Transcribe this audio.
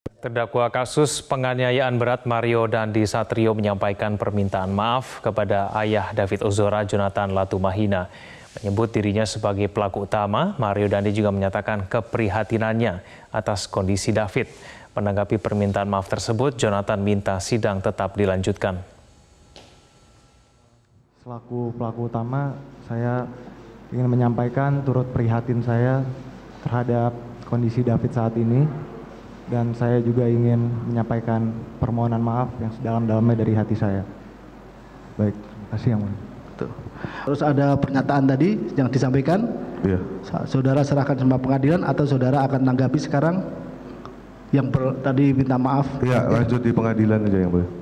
Terdakwa kasus penganiayaan berat Mario Dandi Satrio menyampaikan permintaan maaf kepada ayah David Ozora Jonathan Latumahina. Menyebut dirinya sebagai pelaku utama, Mario Dandi juga menyatakan keprihatinannya atas kondisi David. Menanggapi permintaan maaf tersebut, Jonathan minta sidang tetap dilanjutkan. Selaku pelaku utama, saya ingin menyampaikan turut prihatin saya terhadap kondisi David saat ini dan saya juga ingin menyampaikan permohonan maaf yang sedalam-dalamnya dari hati saya. Baik, terima kasih yang mulia. Terus ada pernyataan tadi yang disampaikan. Iya. Saudara serahkan sama pengadilan atau saudara akan tanggapi sekarang yang ber, tadi minta maaf? Iya, lanjut di pengadilan aja yang boleh.